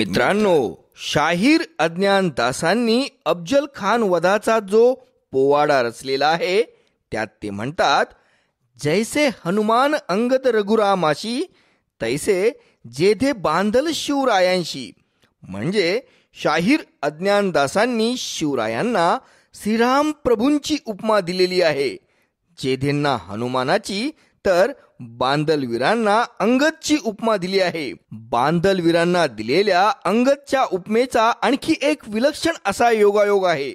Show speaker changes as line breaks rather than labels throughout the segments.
मित्रांनो शाहीर अज्ञान दासांनी अफजल खान वधाचा जो पोवाडा रचलेला आहे त्यात ते म्हणतात जैसे हनुमान अंगत रघुरामाशी तैसे जेधे बांधल शिवरायांशी म्हणजे शाहीर अज्ञानदासांनी शिवरायांना श्रीराम प्रभूंची उपमा दिलेली आहे जेधेंना हनुमानाची तर बांदलवीरांना अंगदची उपमा दिली आहे बांधलवीरांना दिलेल्या अंगदच्या उपमेचा आणखी एक विलक्षण असा योगायोग आहे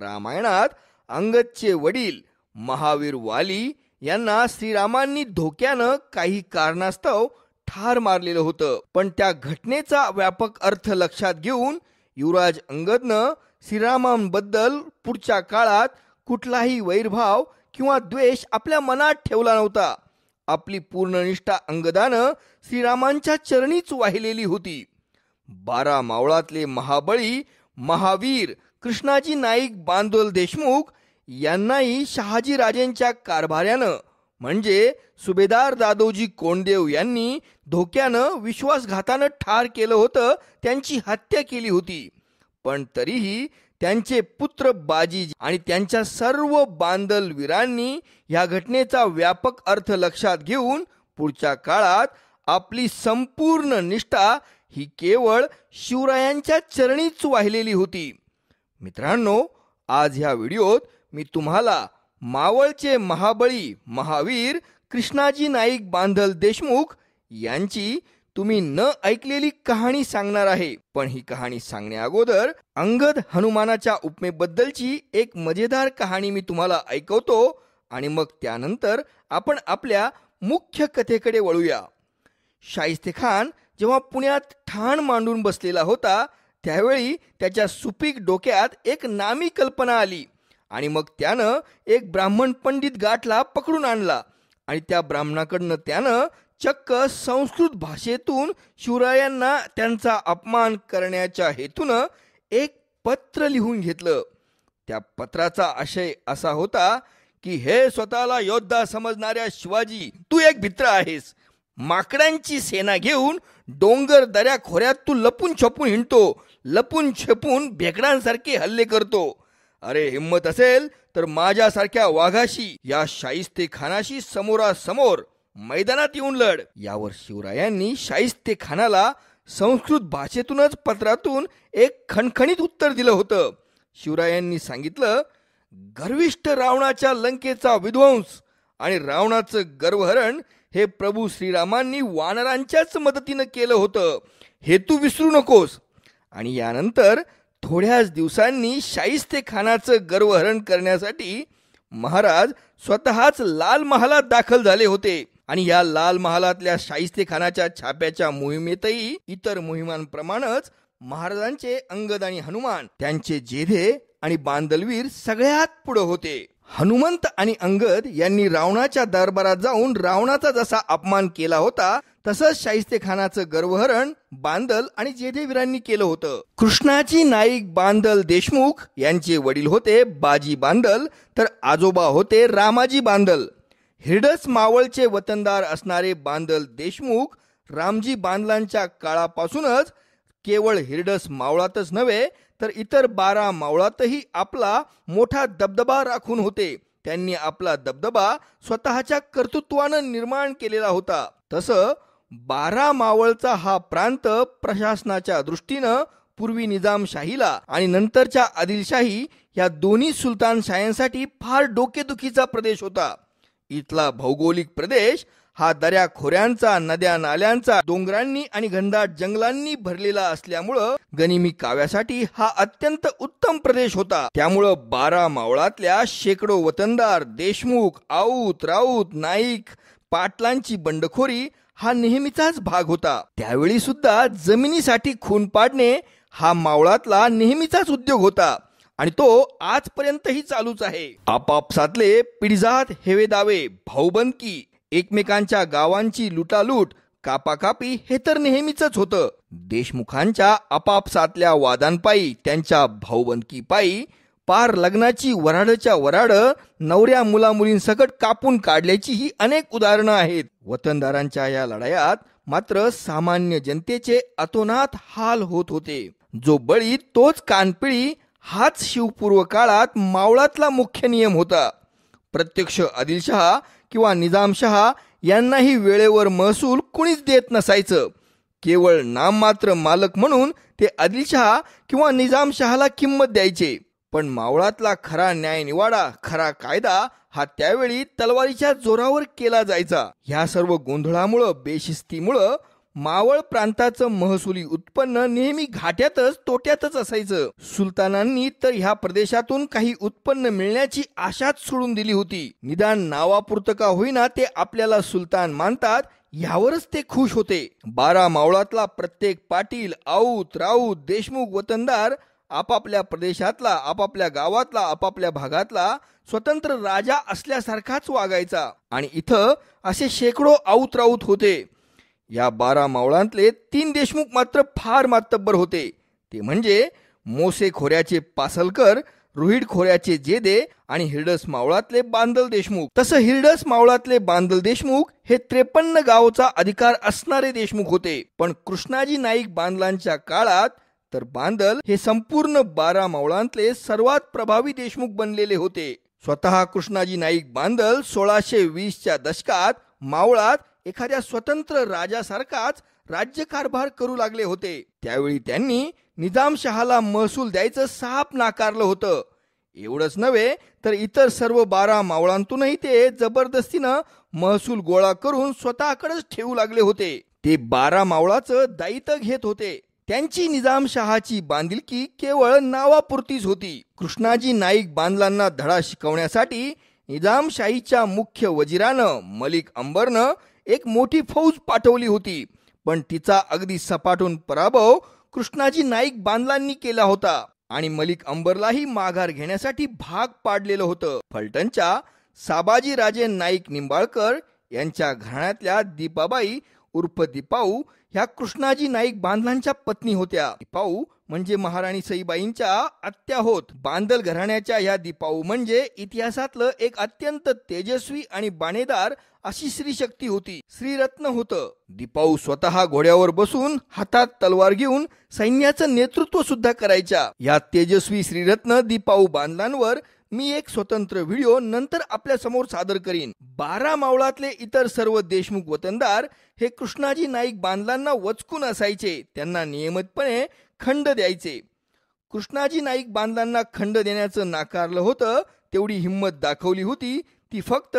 रामायणात अंगदचे वडील महावीर वाली यांना श्रीरामांनी धोक्यानं काही कारणास्तव ठार मारलेलं होतं पण त्या घटनेचा व्यापक अर्थ लक्षात घेऊन युवराज अंगदनं श्रीरामांबद्दल पुढच्या काळात कुठलाही वैरभाव किंवा द्वेष आपल्या मनात ठेवला नव्हता आपली पूर्णनिष्ठा अंगदानं श्रीरामांच्या चरणीच वाहिलेली होती बारा मावळातले महाबळी महावीर कृष्णाजी नाईक बांदोल देशमुख यांनाही शहाजीराजेंच्या कारभाऱ्यानं म्हणजे सुभेदार दादोजी कोंडदेव यांनी धोक्यानं विश्वासघातानं ठार केलं होतं त्यांची हत्या केली होती पण तरीही त्यांचे पुत्र बाजी आणि त्यांच्या सर्व बांधलवीरांनी या घटनेचा व्यापक अर्थ लक्षात घेऊन पुढच्या काळात आपली संपूर्ण निष्ठा ही केवळ शिवरायांच्या चरणीच वाहिलेली होती मित्रांनो आज ह्या व्हिडिओत मी तुम्हाला मावळचे महाबळी महावीर कृष्णाजी नाईक बांधल देशमुख यांची तुम्ही न ऐकलेली कहाणी सांगणार आहे पण ही कहाणी सांगण्या अगोदर अंगद हनुमानाच्या उपमेबद्दलची एक मजेदार कहाणी मी तुम्हाला ऐकवतो आणि मग त्यानंतर आपण आपल्या मुख्य कथेकडे वळूया शाहिस्ते खान जेव्हा पुण्यात ठाण मांडून बसलेला होता त्यावेळी त्याच्या सुपीक डोक्यात एक नामी कल्पना आली आणि मग त्यानं एक ब्राह्मण पंडित गाठला पकडून आणला आणि त्या ब्राह्मणाकडनं त्यानं चक्क संस्कृत भाषेतून शिवरायांना त्यांचा अपमान करण्याच्या हेतून एक पत्र लिहून घेतलं त्या पत्राचा आशय असा होता की हे स्वतःला योद्धा समजणाऱ्या शिवाजी तू एक भित्र आहेस माकड्यांची सेना घेऊन डोंगर दऱ्या खोऱ्यात तू लपून छपून हिंडतो लपून छपून भेकडांसारखे हल्ले करतो अरे हिंमत असेल तर माझ्यासारख्या वाघाशी या शाहिस्ते खानाशी समोरासमोर मैदानात येऊन लढ यावर शिवरायांनी शाहिस्ते खानाला संस्कृत भाषेतूनच पत्रातून एक खणखणीत उत्तर दिलं होतं शिवरायांनी सांगितलं गर्विष्ठ रावणाच्या लंकेचा विध्वंस आणि रावणाचं गर्वहरण हे प्रभू श्रीरामांनी वानरांच्याच मदतीनं केलं होतं हे तू विसरू नकोस आणि यानंतर थोड्याच दिवसांनी शाहिस्ते खानाचं गर्वहरण करण्यासाठी महाराज स्वतःच लाल महालात दाखल झाले होते आणि या लाल महालातल्या शाहिस्तेखानाच्या छाप्याच्या मोहिमेतही इतर मोहिमांप्रमाणेच महाराजांचे अंगद आणि हनुमान त्यांचे जेधे आणि बांदलवीर सगळ्यात पुढे होते हनुमंत आणि अंगद यांनी रावणाच्या दरबारात जाऊन रावणाचा जसा अपमान केला होता तसंच शाहिस्ते खानाचं गर्वहरण बांदल आणि जेधेवीरांनी केलं होतं कृष्णाची नाईक बांदल देशमुख यांचे वडील होते बाजी बांदल तर आजोबा होते रामाजी बांदल हिडस मावळचे वतनदार असणारे बांदल देशमुख रामजी बांदलांच्या काळापासूनच केवळ हिरडस मावळातच नव्हे तर इतर बारा मावळातही आपला मोठा दबदबा राखून होते त्यांनी आपला दबदबा स्वतःच्या कर्तृत्वानं निर्माण केलेला होता तसं बारा मावळचा हा प्रांत प्रशासनाच्या दृष्टीनं पूर्वी निजामशाहीला आणि नंतरच्या आदिलशाही या दोन्ही सुलतानशाह्यांसाठी फार डोकेदुखीचा प्रदेश होता इथला भौगोलिक प्रदेश हा दऱ्या खोऱ्यांचा नद्या नाल्यांचा डोंगरांनी आणि घनदाट जंगलांनी भरलेला असल्यामुळं गनिमी काव्यासाठी हा अत्यंत उत्तम प्रदेश होता त्यामुळं बारा मावळातल्या शेकडो वतनदार देशमुख आऊत राऊत नाईक पाटलांची बंडखोरी हा नेहमीचाच भाग होता त्यावेळी सुद्धा जमिनीसाठी खून पाडणे हा मावळातला नेहमीचाच उद्योग होता आणि तो आजपर्यंतही चालूच आहे आपापसातले पिढीजात हेवे दावे भाऊबंदकी एकमेकांच्या गावांची लुटालूट कापाकापी हे तर नेहमीच होतं देशमुखांच्या आपापसातल्या वादांपायी त्यांच्या भाऊबंदकी पायी पार लग्नाची वराडच्या वराड नवऱ्या मुलामुलींसकट कापून काढल्याची ही अनेक उदाहरणं आहेत वतनदारांच्या या लढायात मात्र सामान्य जनतेचे अतोनात हाल होत होते जो बळी तोच कानपिळी हाच शिवपूर्व काळात मावळातला मुख्य नियम होता प्रत्यक्ष आदिलशहा किंवा निजामशहा यांनाही वेळेवर महसूल कुणीच देत नसायचं केवळ नाममात्र मालक म्हणून ते आदिलशहा किंवा निजामशहाला किंमत द्यायचे पण मावळातला खरा न्याय निवाडा खरा कायदा हा त्यावेळी तलवारीच्या जोरावर केला जायचा ह्या सर्व गोंधळामुळं बेशिस्तीमुळं मावळ प्रांताचं महसुली उत्पन्न नेहमी घाट्यातच तोट्यातच असायचं सुलतानांनी तर ह्या प्रदेशातून काही उत्पन्न मिळण्याची आशाच सोडून दिली होती निदान नावापुरत का होईना ते आपल्याला सुलतान मानतात यावरच ते खुश होते बारा मावळातला प्रत्येक पाटील आऊत राऊत देशमुख वतनदार आपापल्या प्रदेशातला आपापल्या गावातला आपापल्या भागातला स्वतंत्र राजा असल्यासारखाच वागायचा आणि इथं असे शेकडो आऊत राऊत होते या बारा मावळांतले तीन देशमुख मात्र फार मातब्बर होते ते म्हणजे मोसे खोऱ्याचे पासलकर रुहिड खोऱ्याचे जेदे आणि हिरडस मावळातले बांदल देशमुख तसं हिरडस मावळातले बांदल देशमुख हे त्रेपन्न गावचा अधिकार असणारे देशमुख होते पण कृष्णाजी नाईक बांदलांच्या काळात तर बांदल हे संपूर्ण बारा मावळांतले सर्वात प्रभावी देशमुख बनलेले होते स्वतः कृष्णाजी नाईक बांदल सोळाशे वीसच्या दशकात मावळात एखाद्या स्वतंत्र राजासारखाच राज्यकारभार करू लागले होते त्यावेळी त्यांनी निजामशहाला महसूल द्यायचं साप नाकारलं होतं एवढंच नव्हे तर इतर सर्व बारा मावळांतूनही ते जबरदस्तीनं महसूल गोळा करून स्वतःकडेच ठेवू लागले होते ते बारा मावळाचं दायित्व घेत होते त्यांची निजामशहाची बांधिलकी केवळ नावापुरतीच होती कृष्णाजी नाईक बांधलांना धडा शिकवण्यासाठी निजामशाहीच्या मुख्य वजिरानं मलिक अंबरनं एक मोठी फौज पाठवली होती पण तिचा अगदी सपाटून पराभव कृष्णाजी नाईक बांधलांनी केला होता आणि मलिक अंबरलाही माघार घेण्यासाठी भाग पाडलेलं होतं फलटणच्या साबाजी राजे नाईक निंबाळकर यांच्या घराण्यातल्या दीपाबाई उर्फ दीपाऊ ह्या कृष्णाजी नाईक बांधलांच्या पत्नी होत्या दीपाऊ म्हणजे महाराणी सईबाईंच्या आत्या होत बांदल घराण्याच्या या दीपाऊ म्हणजे इतिहासातलं एक अत्यंत तेजस्वी आणि बाणेदार अशी श्री शक्ती होती श्रीरत्न होत दीपाऊ स्वतः घोड्यावर बसून हातात तलवार घेऊन सैन्याचं नेतृत्व सुद्धा करायच्या या तेजस्वी श्रीरत्न दीपाऊ बांधलांवर मी एक स्वतंत्र व्हिडिओ नंतर आपल्या समोर सादर करीन बारा मावळातले इतर सर्व देशमुख वतनदार हे कृष्णाजी नाईक बांधलांना वचकून असायचे त्यांना नियमितपणे खंड द्यायचे कृष्णाजी नाईक बांधलांना खंड देण्याचं नाकारलं होतं तेवढी हिंमत दाखवली होती ती फक्त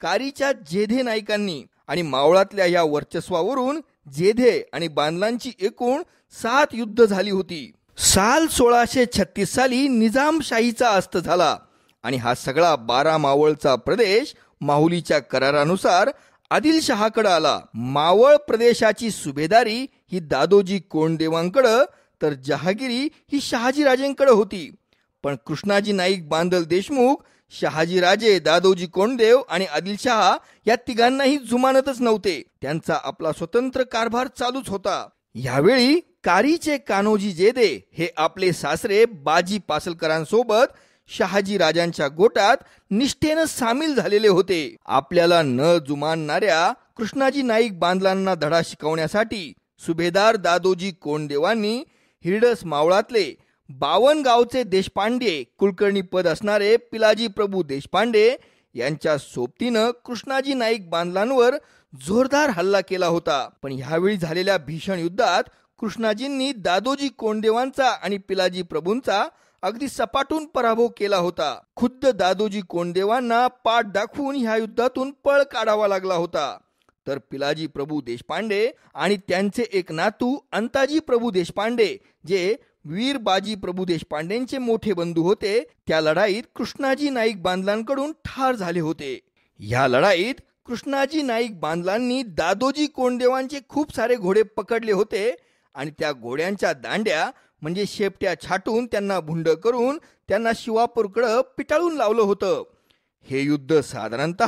कारीच्या जेधे नाईकांनी आणि मावळातल्या या वर्चस्वावरून जेधे आणि बांधलांची एकूण सात युद्ध झाली होती साल सोळाशे छत्तीस साली निजामशाहीचा अस्त झाला आणि हा सगळा बारा मावळचा प्रदेश माहुलीच्या करारानुसार आदिलशहाकडे आला मावळ प्रदेशाची सुभेदारी ही दादोजी कोणदेवांकडं तर जहागिरी ही शहाजीराजेंकडे होती पण कृष्णाजी नाईक बांदल देशमुख राजे दादोजी कोंडदेव आणि आदिलशहा या तिघांनाही जुमानतच नव्हते त्यांचा आपला स्वतंत्र कारभार चालूच होता यावेळी कारीचे कानोजी जेदे हे आपले सासरे बाजी पासलकरांसोबत शहाजी राजांच्या गोटात निष्ठेनं सामील झालेले होते आपल्याला न जुमानणाऱ्या कृष्णाजी नाईक बांधलांना धडा शिकवण्यासाठी सुभेदार दादोजी कोंडदेवांनी हिरडस मावळातले गावचे देशपांडे कुलकर्णी पद असणारे पिलाजी प्रभू देशपांडे यांच्या सोबतीनं कृष्णाजी नाईक बांधलांवर जोरदार हल्ला केला होता पण ह्यावेळी झालेल्या भीषण युद्धात कृष्णाजींनी दादोजी कोंडदेवांचा आणि पिलाजी प्रभूंचा अगदी सपाटून पराभव केला होता खुद्द दादोजी कोंडदेवांना पाठ दाखवून ह्या युद्धातून पळ काढावा लागला होता तर पिलाजी प्रभू देशपांडे आणि त्यांचे एक नातू अंताजी प्रभू देशपांडे जे वीर बाजी प्रभू देशपांडेंचे मोठे बंधू होते त्या लढाईत कृष्णाजी नाईक बांधलांकडून ठार झाले होते या लढाईत कृष्णाजी नाईक बांधलांनी दादोजी कोंडदेवांचे खूप सारे घोडे पकडले होते आणि त्या घोड्यांच्या दांड्या म्हणजे शेपट्या छाटून त्यांना भुंड करून त्यांना शिवापूरकडं पिटाळून लावलं होतं हे युद्ध साधारणत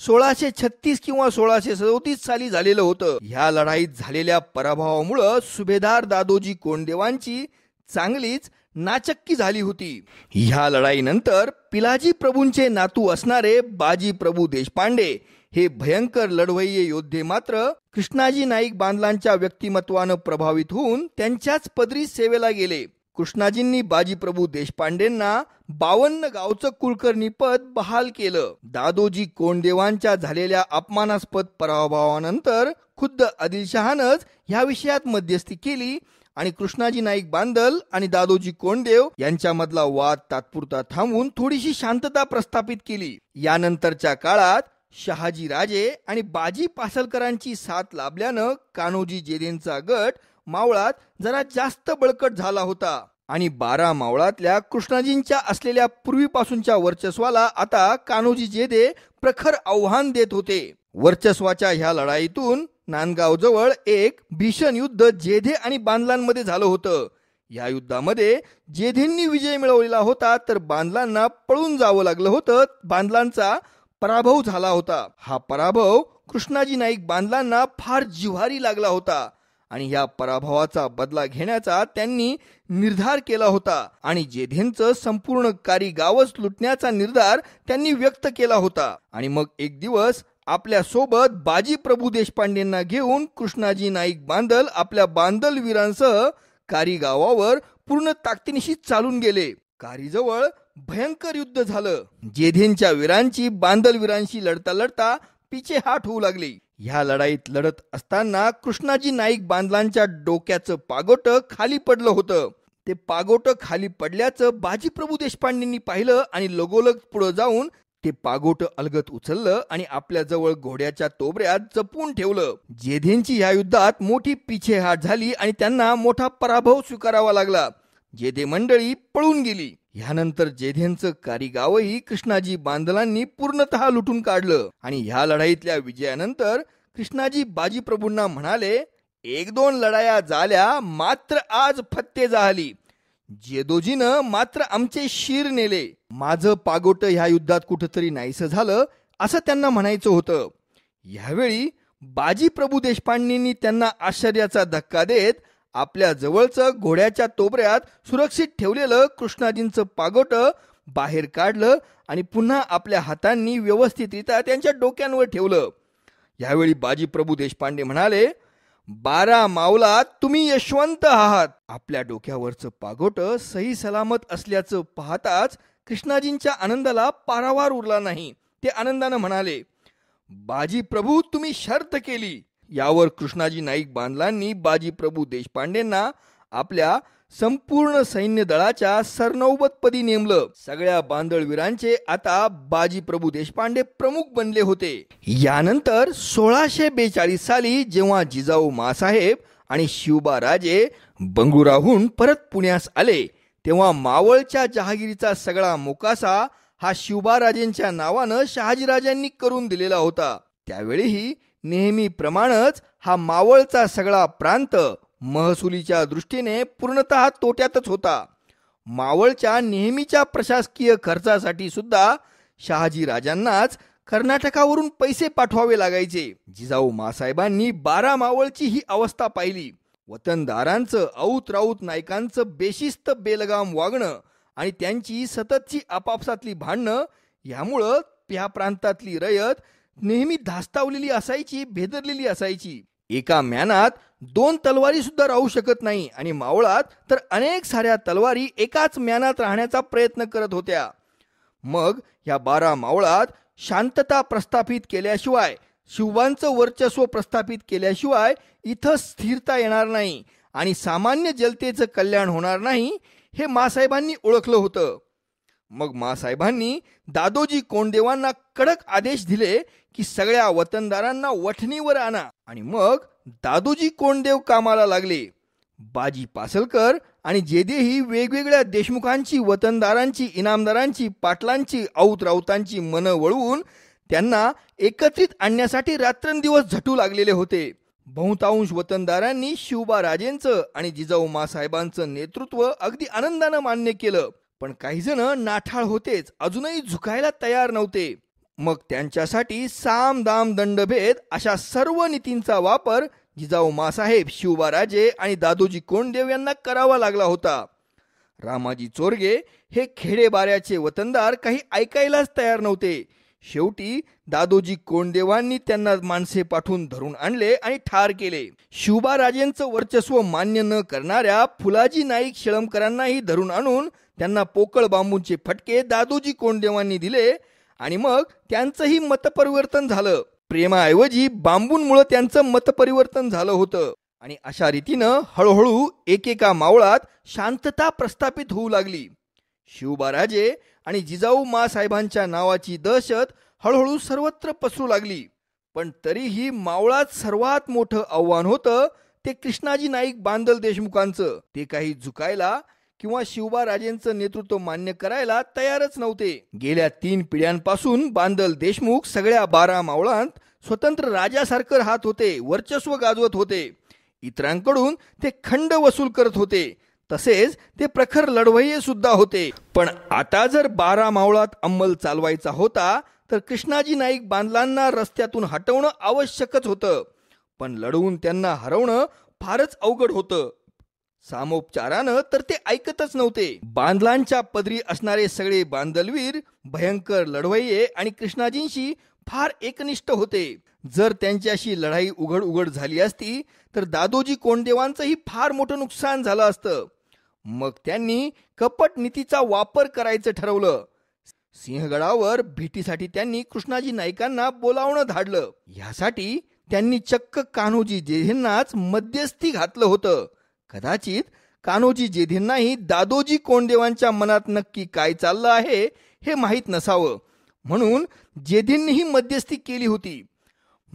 सोळाशे छत्तीस किंवा सोळाशे सदोतीस साली झालेलं होतं ह्या लढाईत झालेल्या पराभवामुळं सुभेदार दादोजी कोंडदेवांची चांगलीच नाचक्की झाली होती ह्या लढाईनंतर पिलाजी प्रभूंचे नातू असणारे बाजी प्रभू देशपांडे हे भयंकर लढवय्ये योद्धे मात्र कृष्णाजी नाईक बांधलांच्या व्यक्तिमत्वानं प्रभावित होऊन त्यांच्याच पदरी सेवेला गेले कृष्णाजींनी बाजीप्रभू देशपांडेंना बावन्न गावचं कुलकर्णी पद बहाल केलं दादोजी कोंडदेवांच्या झालेल्या अपमानास्पद पराभवानंतर खुद्द आदिलशहानच ह्या विषयात मध्यस्थी केली आणि कृष्णाजी नाईक बांदल आणि दादोजी कोंडदेव यांच्यामधला वाद तात्पुरता थांबवून थोडीशी शांतता प्रस्थापित केली यानंतरच्या काळात शहाजी राजे आणि बाजी पासलकरांची साथ लाभल्यानं कान्होजी जेदेंचा गट मावळात जरा जास्त बळकट झाला होता आणि बारा मावळातल्या कृष्णाजींच्या असलेल्या पूर्वीपासूनच्या वर्चस्वाला आता कान्होजी जेदे प्रखर आव्हान देत होते वर्चस्वाच्या ह्या लढाईतून नांदगाव जवळ एक भीषण युद्ध जेधे आणि बांधलांमध्ये झालं होतं या युद्धामध्ये जेधेंनी विजय मिळवलेला होता तर बांधलांना पळून जावं लागलं होतं बांधलांचा पराभव झाला होता हा पराभव कृष्णाजी नाईक बांधलांना फार जिव्हारी लागला होता आणि या पराभवाचा बदला घेण्याचा त्यांनी निर्धार केला होता आणि जेधेंचं संपूर्ण कारी गावच लुटण्याचा निर्धार त्यांनी व्यक्त केला होता आणि मग एक दिवस आपल्या सोबत बाजी प्रभू देशपांडेंना घेऊन कृष्णाजी नाईक बांदल आपल्या बांदलवीरांसह कारी गावावर पूर्ण ताकदीनिशी चालून गेले कारीजवळ भयंकर युद्ध झालं जेधेंच्या वीरांची बांदलवीरांशी लढता लढता पिछेहाट होऊ लागली ह्या लढाईत लढत असताना कृष्णाजी नाईक बांधलांच्या डोक्याचं पागोट खाली पडलं होतं ते पागोट खाली पडल्याचं बाजीप्रभू देशपांडेंनी पाहिलं आणि लगोलग पुढे जाऊन ते पागोट अलगत उचललं आणि आपल्या जवळ घोड्याच्या तोबऱ्यात जपून ठेवलं जेधेंची या युद्धात मोठी पिछेहाट झाली आणि त्यांना मोठा पराभव स्वीकारावा लागला जेधे मंडळी पळून गेली ह्यानंतर जेधेंचं कारिगावही कृष्णाजी बांधलांनी पूर्णतः लुटून काढलं आणि ह्या लढाईतल्या विजयानंतर कृष्णाजी बाजीप्रभूंना म्हणाले एक दोन लढाया झाल्या मात्र आज फत्ते झाली जेदोजीनं मात्र आमचे शिर नेले माझं पागोट ह्या युद्धात कुठंतरी नाहीस झालं असं त्यांना म्हणायचं होतं यावेळी बाजी प्रभू देशपांडेंनी त्यांना आश्चर्याचा धक्का देत आपल्या जवळचं घोड्याच्या तोबऱ्यात सुरक्षित ठेवलेलं कृष्णाजींचं पागोट बाहेर काढलं आणि पुन्हा आपल्या हातांनी व्यवस्थितरित्या त्यांच्या डोक्यांवर ठेवलं यावेळी बाजी प्रभू देशपांडे म्हणाले बारा मावला तुम्ही यशवंत आहात आपल्या डोक्यावरचं पागोट सही सलामत असल्याचं पाहताच कृष्णाजींच्या आनंदाला पारावार उरला नाही ते आनंदानं म्हणाले बाजी प्रभू तुम्ही शर्त केली यावर कृष्णाजी नाईक बांधलांनी बाजीप्रभू देशपांडेंना आपल्या संपूर्ण सैन्य दलाच्या सरनौबतपदी नेमलं सगळ्या बांधळवीरांचे आता प्रभू देशपांडे प्रमुख बनले होते यानंतर सोळाशे बेचाळीस साली जेव्हा जिजाऊ मासाहेब आणि शिवबा राजे बंगुराहून परत पुण्यास आले तेव्हा मावळच्या जहागिरीचा सगळा मुकासा हा शिवबा राजेंच्या नावानं शहाजीराजांनी करून दिलेला होता त्यावेळीही नेहमी प्रमाणच हा मावळचा सगळा प्रांत महसुलीच्या दृष्टीने पूर्णतः तोट्यातच होता मावळच्या नेहमीच्या प्रशासकीय खर्चासाठी सुद्धा शहाजी राजांनाच कर्नाटकावरून पैसे पाठवावे लागायचे जिजाऊ मासाहेबांनी बारा मावळची ही अवस्था पाहिली वतनदारांचं औत राऊत नायकांचं बेशिस्त बेलगाम वागणं आणि त्यांची सततची आपापसातली भांडणं यामुळं या प्रांतातली रयत नेहमी धास्तावलेली असायची भेदरलेली असायची एका म्यानात दोन तलवारी सुद्धा राहू शकत नाही आणि मावळात तर अनेक साऱ्या तलवारी एकाच म्यानात राहण्याचा प्रयत्न करत होत्या मग या बारा मावळात शांतता प्रस्थापित केल्याशिवाय शिवांचं वर्चस्व प्रस्थापित केल्याशिवाय इथं स्थिरता येणार नाही आणि सामान्य जनतेचं कल्याण होणार नाही हे मासाहेबांनी ओळखलं होतं मग मासाहेबांनी दादोजी कोंडदेवांना कडक आदेश दिले की सगळ्या वतनदारांना वठणीवर आणा आणि मग दादोजी कोंडदेव कामाला लागले बाजी पासलकर आणि जेदेही वेगवेगळ्या देशमुखांची वतनदारांची इनामदारांची पाटलांची औतरावतांची राऊतांची वळवून त्यांना एकत्रित आणण्यासाठी रात्रंदिवस झटू लागलेले होते बहुतांश वतनदारांनी शिवबा राजेंचं आणि जिजाऊ मासाहेबांचं नेतृत्व अगदी आनंदानं मान्य केलं पण काही जण नाठाळ होतेच अजूनही झुकायला तयार नव्हते मग त्यांच्यासाठी साम दाम दंडभेद अशा सर्व नीतींचा वापर जिजाऊ मासाहेब शिवबाराजे आणि दादोजी कोंडदेव यांना करावा लागला होता रामाजी चोरगे हे खेडेबाऱ्याचे वतनदार काही ऐकायलाच तयार नव्हते शेवटी दादोजी कोंडदेवांनी त्यांना माणसे पाठवून धरून आणले आणि ठार केले शिवबाराजेंचं वर्चस्व मान्य न करणाऱ्या फुलाजी नाईक शेळमकरांनाही धरून आणून त्यांना पोकळ बांबूंचे फटके दादोजी कोंडदेवांनी दिले आणि मग त्यांचंही मतपरिवर्तन झालं प्रेमाऐवजी बांबूंमुळं त्यांचं मतपरिवर्तन झालं होतं आणि अशा रीतीनं हळूहळू एकेका मावळात शांतता प्रस्थापित होऊ लागली शिवबाराजे आणि जिजाऊ मासाहेबांच्या नावाची दहशत हळूहळू सर्वत्र पसरू लागली पण तरीही मावळात सर्वात मोठं आव्हान होतं ते कृष्णाजी नाईक बांदल देशमुखांचं ते काही झुकायला किंवा शिवबा राजेंचं नेतृत्व मान्य करायला तयारच नव्हते गेल्या तीन पिढ्यांपासून बांदल देशमुख सगळ्या बारा मावळांत स्वतंत्र राजासारखं राहत होते वर्चस्व गाजवत होते इतरांकडून ते खंड वसूल करत होते तसेच ते प्रखर लढवय्ये सुद्धा होते पण आता जर बारा मावळात अंमल चालवायचा होता तर कृष्णाजी नाईक बांधलांना रस्त्यातून हटवणं आवश्यकच होतं पण लढवून त्यांना हरवणं फारच अवघड होतं सामोपचारानं तर ते ऐकतच नव्हते बांधलांच्या पदरी असणारे सगळे बांधलवीर भयंकर लढवये आणि कृष्णाजींशी फार एकनिष्ठ होते जर त्यांच्याशी लढाई उघड उघड झाली असती तर दादोजी कोंडदेवांचंही फार मोठं नुकसान झालं असतं मग त्यांनी कपट नीतीचा वापर करायचं ठरवलं सिंहगडावर भेटीसाठी त्यांनी कृष्णाजी नाईकांना बोलावणं धाडलं यासाठी त्यांनी चक्क कान्होजी जेधेंनाच मध्यस्थी घातलं होतं कदाचित कान्होजी जेधेंनाही दादोजी कोंडदेवांच्या मनात नक्की काय चाललं आहे हे माहीत नसावं म्हणून जेधींनीही मध्यस्थी केली होती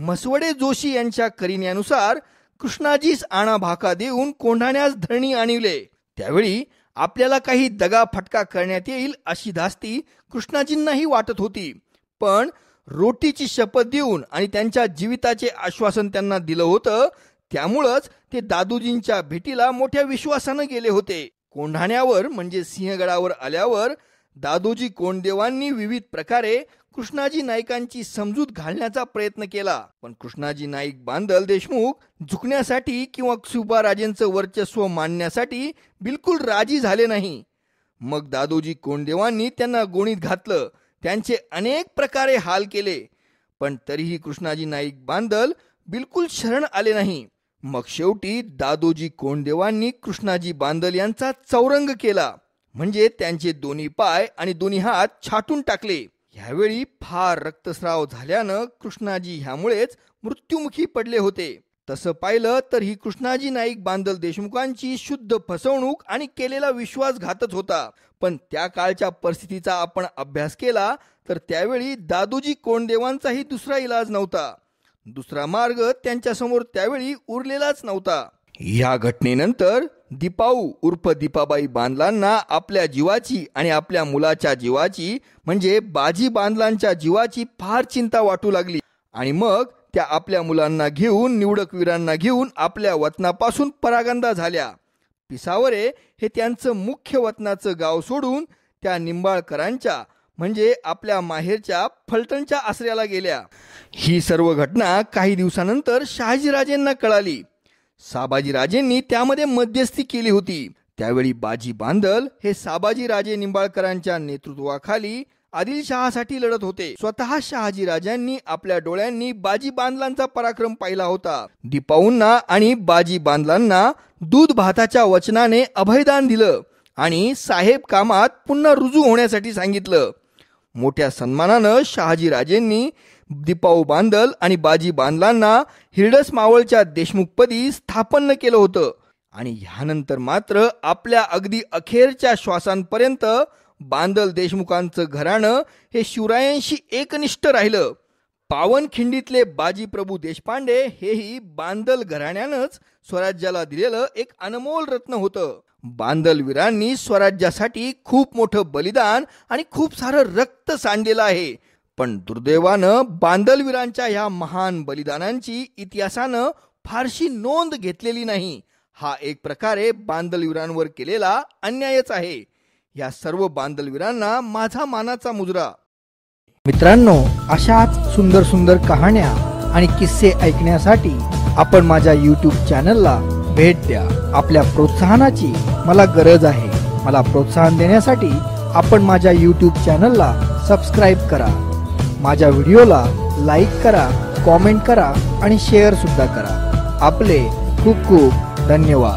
मसवडे जोशी यांच्या करिन्यानुसार कृष्णाजीस आणा भाका देऊन कोंढाण्यास धरणी आणले त्यावेळी आपल्याला काही दगा फटका करण्यात येईल अशी धास्ती कृष्णाजींनाही वाटत होती पण रोटीची शपथ देऊन आणि त्यांच्या जीविताचे आश्वासन त्यांना दिलं होतं त्यामुळंच ते दादूजींच्या भेटीला मोठ्या विश्वासानं गेले होते कोंढाण्यावर म्हणजे सिंहगडावर आल्यावर दादोजी कोंडदेवांनी विविध प्रकारे कृष्णाजी नाईकांची समजूत घालण्याचा प्रयत्न केला पण कृष्णाजी नाईक बांदल देशमुख झुकण्यासाठी किंवा सुबाराजेंचं वर्चस्व मानण्यासाठी बिलकुल राजी झाले नाही मग दादोजी कोंडदेवांनी त्यांना गोणीत घातलं त्यांचे अनेक प्रकारे हाल केले पण तरीही कृष्णाजी नाईक बांदल बिलकुल शरण आले नाही मग शेवटी दादोजी कोंडदेवांनी कृष्णाजी बांदल यांचा चौरंग केला म्हणजे त्यांचे दोन्ही पाय आणि दोन्ही हात छाटून टाकले ह्यावेळी फार रक्तस्राव झाल्यानं कृष्णाजी ह्यामुळेच मृत्युमुखी पडले होते तसं पाहिलं तर ही कृष्णाजी नाईक बांदल देशमुखांची शुद्ध फसवणूक आणि केलेला विश्वासघातच होता पण त्या काळच्या परिस्थितीचा आपण अभ्यास केला तर त्यावेळी दादोजी कोणदेवांचाही दुसरा इलाज नव्हता दुसरा मार्ग त्यांच्यासमोर त्यावेळी उरलेलाच नव्हता या घटनेनंतर दीपाऊ उर्फ दीपाबाई बांधलांना आपल्या जीवाची आणि आपल्या मुलाच्या जीवाची म्हणजे बाजी बांधलांच्या जीवाची फार चिंता वाटू लागली आणि मग त्या आपल्या मुलांना घेऊन निवडकवीरांना घेऊन आपल्या वतनापासून परागंदा झाल्या पिसावरे हे त्यांचं मुख्य वतनाचं गाव सोडून त्या निंबाळकरांच्या म्हणजे आपल्या माहेरच्या फलटणच्या आश्रयाला गेल्या ही सर्व घटना काही दिवसानंतर शहाजीराजेंना कळाली साबाजीराजेंनी त्यामध्ये मध्यस्थी केली होती त्यावेळी बाजी बांधल हे साबाजी राजे निंबाळकरांच्या नेतृत्वाखाली आदिलशहासाठी लढत होते स्वतः शहाजीराजांनी आपल्या डोळ्यांनी बाजी बांधलांचा पराक्रम पाहिला होता दीपाऊंना आणि बाजी बांधलांना दूध भाताच्या वचनाने अभयदान दिलं आणि साहेब कामात पुन्हा रुजू होण्यासाठी सांगितलं मोठ्या सन्मानानं राजेंनी दीपाऊ बांदल आणि बाजी बांदलांना हिरडस मावळच्या देशमुखपदी स्थापन केलं होतं आणि ह्यानंतर मात्र आपल्या अगदी अखेरच्या श्वासांपर्यंत बांदल देशमुखांचं घराणं हे शिवरायांशी एकनिष्ठ राहिलं पावनखिंडीतले बाजीप्रभू देशपांडे हेही बांदल घराण्यानंच स्वराज्याला दिलेलं एक अनमोल रत्न होतं बांदलवीरांनी स्वराज्यासाठी खूप मोठं बलिदान आणि खूप सारं रक्त सांडलेलं आहे पण दुर्दैवानं बांदलवीरांच्या ह्या महान बलिदानांची इतिहासानं फारशी नोंद घेतलेली नाही हा एक प्रकारे बांदलवीरांवर केलेला अन्यायच आहे या सर्व बांदलवीरांना माझा मानाचा मुजरा मित्रांनो अशाच सुंदर सुंदर कहाण्या आणि किस्से ऐकण्यासाठी आपण माझ्या यूट्यूब चॅनलला भेट द्या आपल्या प्रोत्साहनाची मला गरज आहे मला प्रोत्साहन देण्यासाठी आपण माझ्या यूट्यूब चॅनलला सबस्क्राईब करा माझ्या व्हिडिओला लाईक करा कॉमेंट करा आणि शेअरसुद्धा करा आपले खूप खूप धन्यवाद